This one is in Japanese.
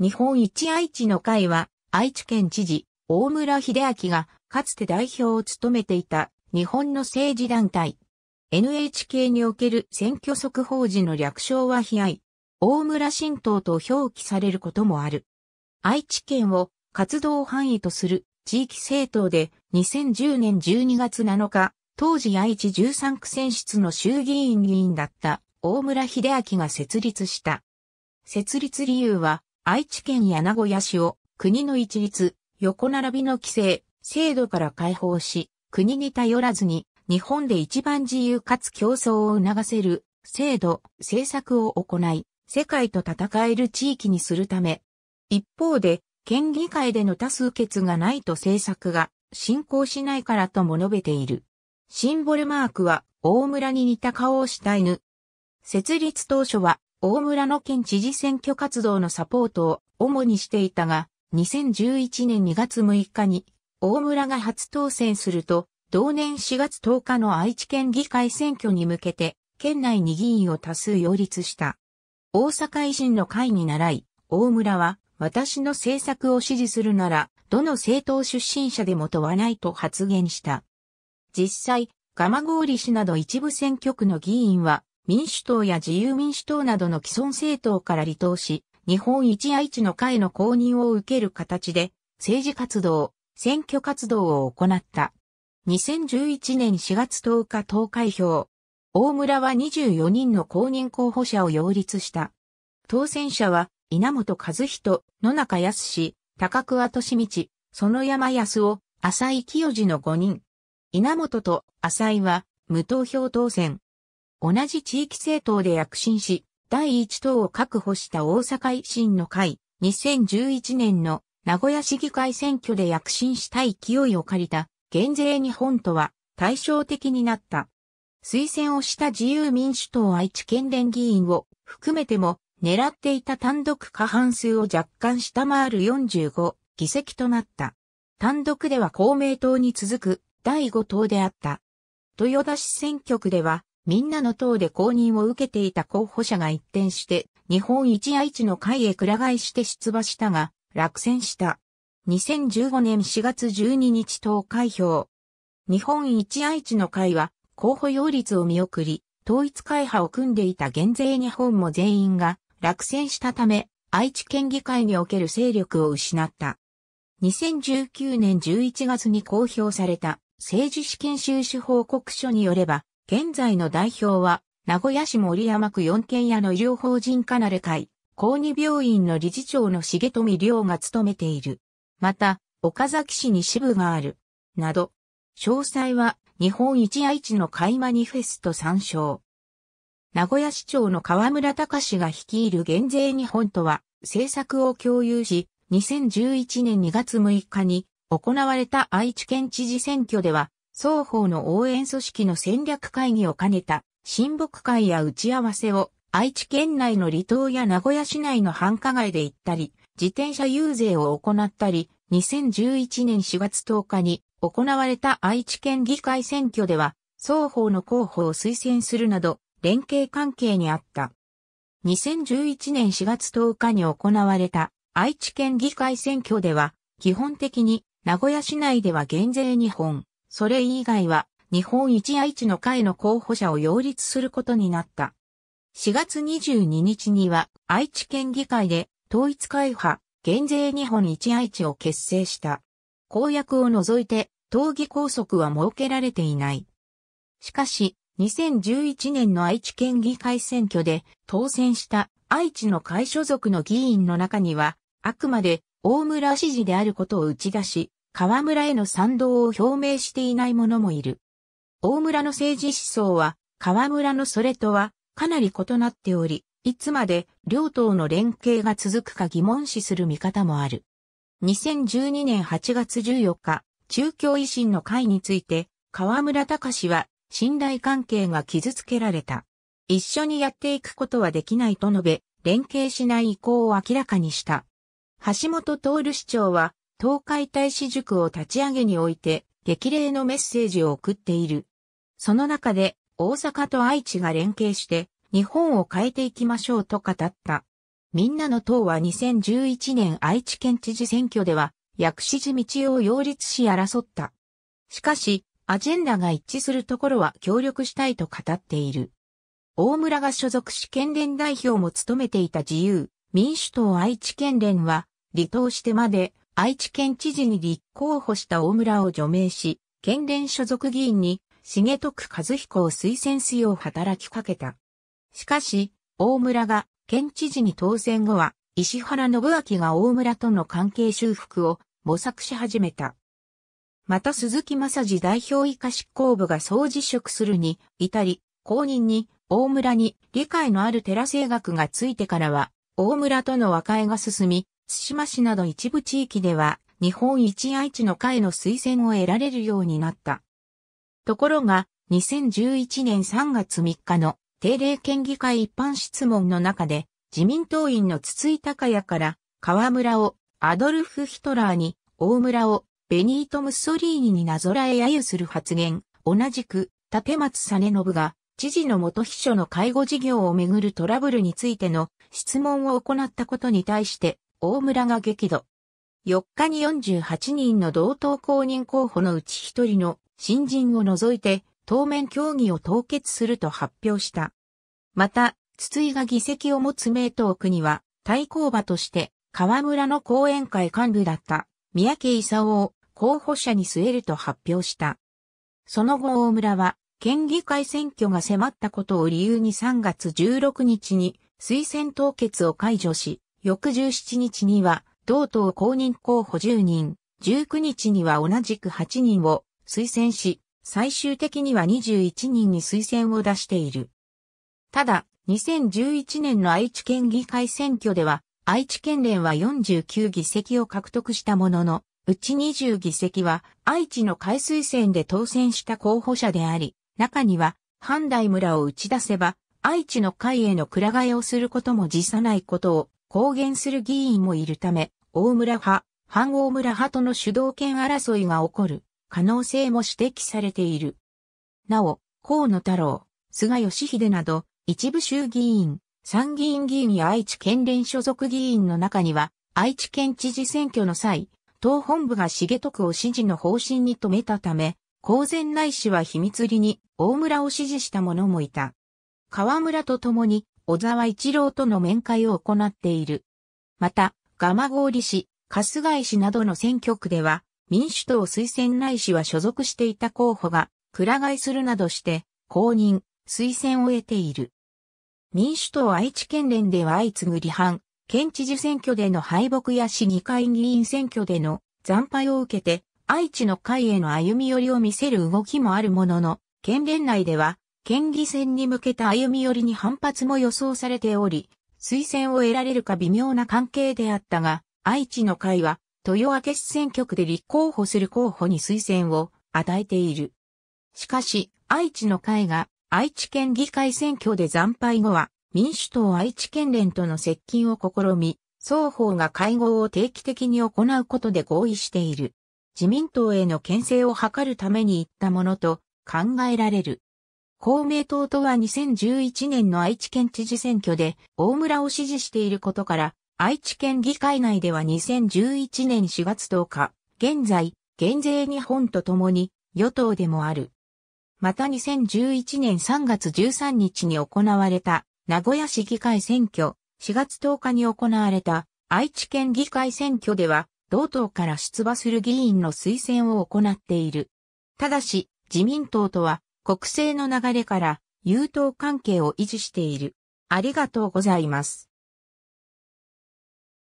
日本一愛知の会は、愛知県知事、大村秀明が、かつて代表を務めていた、日本の政治団体。NHK における選挙速報時の略称は悲哀。大村新党と表記されることもある。愛知県を活動範囲とする地域政党で2010年12月7日、当時愛知13区選出の衆議院議員だった大村秀明が設立した。設立理由は愛知県や名古屋市を国の一律、横並びの規制、制度から解放し、国に頼らずに、日本で一番自由かつ競争を促せる、制度、政策を行い、世界と戦える地域にするため。一方で、県議会での多数決がないと政策が進行しないからとも述べている。シンボルマークは、大村に似た顔をした犬。設立当初は、大村の県知事選挙活動のサポートを主にしていたが、2011年2月6日に大村が初当選すると、同年4月10日の愛知県議会選挙に向けて、県内に議員を多数擁立した。大阪維新の会に習い、大村は、私の政策を支持するなら、どの政党出身者でも問わないと発言した。実際、蒲郡市など一部選挙区の議員は、民主党や自由民主党などの既存政党から離党し、日本一愛一の会の公認を受ける形で、政治活動、選挙活動を行った。2011年4月10日投開票。大村は24人の公認候補者を擁立した。当選者は、稲本和人、野中康高桑利道、その山康夫、浅井清治の5人。稲本と浅井は無投票当選。同じ地域政党で躍進し、第1党を確保した大阪維新の会、2011年の名古屋市議会選挙で躍進した勢いを借りた、減税日本とは対照的になった。推薦をした自由民主党愛知県連議員を含めても狙っていた単独過半数を若干下回る45議席となった。単独では公明党に続く第5党であった。豊田市選挙区ではみんなの党で公認を受けていた候補者が一転して、日本一愛知の会へくら替えして出馬したが、落選した。2015年4月12日党開票。日本一愛知の会は、候補擁立を見送り、統一会派を組んでいた減税日本も全員が落選したため、愛知県議会における勢力を失った。2019年11月に公表された政治資金収支報告書によれば、現在の代表は、名古屋市森山区四軒屋の医療法人かなれ会、公二病院の理事長の重富亮が務めている。また、岡崎市に支部がある。など、詳細は日本一愛知の会マニフェスト参照。名古屋市長の河村隆が率いる減税日本とは、政策を共有し、2011年2月6日に行われた愛知県知事選挙では、双方の応援組織の戦略会議を兼ねた、親睦会や打ち合わせを、愛知県内の離島や名古屋市内の繁華街で行ったり、自転車遊説を行ったり、2011年4月10日に行われた愛知県議会選挙では、双方の候補を推薦するなど、連携関係にあった。2011年4月10日に行われた愛知県議会選挙では、基本的に名古屋市内では減税2本、それ以外は日本一愛知の会の候補者を擁立することになった。4月22日には愛知県議会で統一会派減税日本一愛知を結成した。公約を除いて、党議拘束は設けられていない。しかし、2011年の愛知県議会選挙で当選した愛知の会所属の議員の中には、あくまで大村支持であることを打ち出し、河村への賛同を表明していない者もいる。大村の政治思想は、河村のそれとは、かなり異なっており、いつまで両党の連携が続くか疑問視する見方もある。2012年8月14日、中共維新の会について、河村隆は、信頼関係が傷つけられた。一緒にやっていくことはできないと述べ、連携しない意向を明らかにした。橋本徹市長は、東海大使塾を立ち上げにおいて激励のメッセージを送っている。その中で大阪と愛知が連携して日本を変えていきましょうと語った。みんなの党は2011年愛知県知事選挙では薬師寺道を擁立し争った。しかし、アジェンダが一致するところは協力したいと語っている。大村が所属し県連代表も務めていた自由、民主党愛知県連は、離党してまで愛知県知事に立候補した大村を除名し、県連所属議員に重徳和彦を推薦すよう働きかけた。しかし、大村が県知事に当選後は、石原信明が大村との関係修復を模索し始めた。また鈴木正治代表以下執行部が総辞職するに至り、公認に大村に理解のある寺政学がついてからは、大村との和解が進み、津島市など一部地域では、日本一愛知の会の推薦を得られるようになった。ところが、2011年3月3日の定例県議会一般質問の中で、自民党員の筒井隆也から、河村をアドルフ・ヒトラーに、大村をベニート・ムッソリーニになぞらえ揶揄する発言、同じく、立松実信が、知事の元秘書の介護事業をめぐるトラブルについての質問を行ったことに対して、大村が激怒。4日に48人の同等公認候補のうち1人の新人を除いて、当面協議を凍結すると発表した。また、筒井が議席を持つ名東区には、対抗馬として、河村の後援会幹部だった、三宅勲を候補者に据えると発表した。その後大村は、県議会選挙が迫ったことを理由に3月16日に推薦凍結を解除し、翌17日には、同党公認候補10人、19日には同じく8人を推薦し、最終的には21人に推薦を出している。ただ、2011年の愛知県議会選挙では、愛知県連は49議席を獲得したものの、うち20議席は愛知の海水選で当選した候補者であり、中には、半大村を打ち出せば、愛知の会へのく替えをすることも辞さないことを公言する議員もいるため、大村派、反大村派との主導権争いが起こる可能性も指摘されている。なお、河野太郎、菅義偉など、一部衆議院、参議院議員や愛知県連所属議員の中には、愛知県知事選挙の際、党本部が重徳を支持の方針に止めたため、公然内氏は秘密裏に大村を支持した者もいた。河村と共に小沢一郎との面会を行っている。また、蒲郡市、春日井市などの選挙区では、民主党推薦内氏は所属していた候補が、鞍替えするなどして、公認、推薦を得ている。民主党愛知県連では相次ぐ離反、県知事選挙での敗北や市議会議員選挙での惨敗を受けて、愛知の会への歩み寄りを見せる動きもあるものの、県連内では県議選に向けた歩み寄りに反発も予想されており、推薦を得られるか微妙な関係であったが、愛知の会は、豊明市選挙区で立候補する候補に推薦を与えている。しかし、愛知の会が愛知県議会選挙で惨敗後は、民主党愛知県連との接近を試み、双方が会合を定期的に行うことで合意している。自民党への牽制を図るために行ったものと考えられる。公明党とは2011年の愛知県知事選挙で大村を支持していることから、愛知県議会内では2011年4月10日、現在、減税日本とともに与党でもある。また2011年3月13日に行われた名古屋市議会選挙、4月10日に行われた愛知県議会選挙では、同党から出馬する議員の推薦を行っている。ただし、自民党とは国政の流れから、優等関係を維持している。ありがとうございます。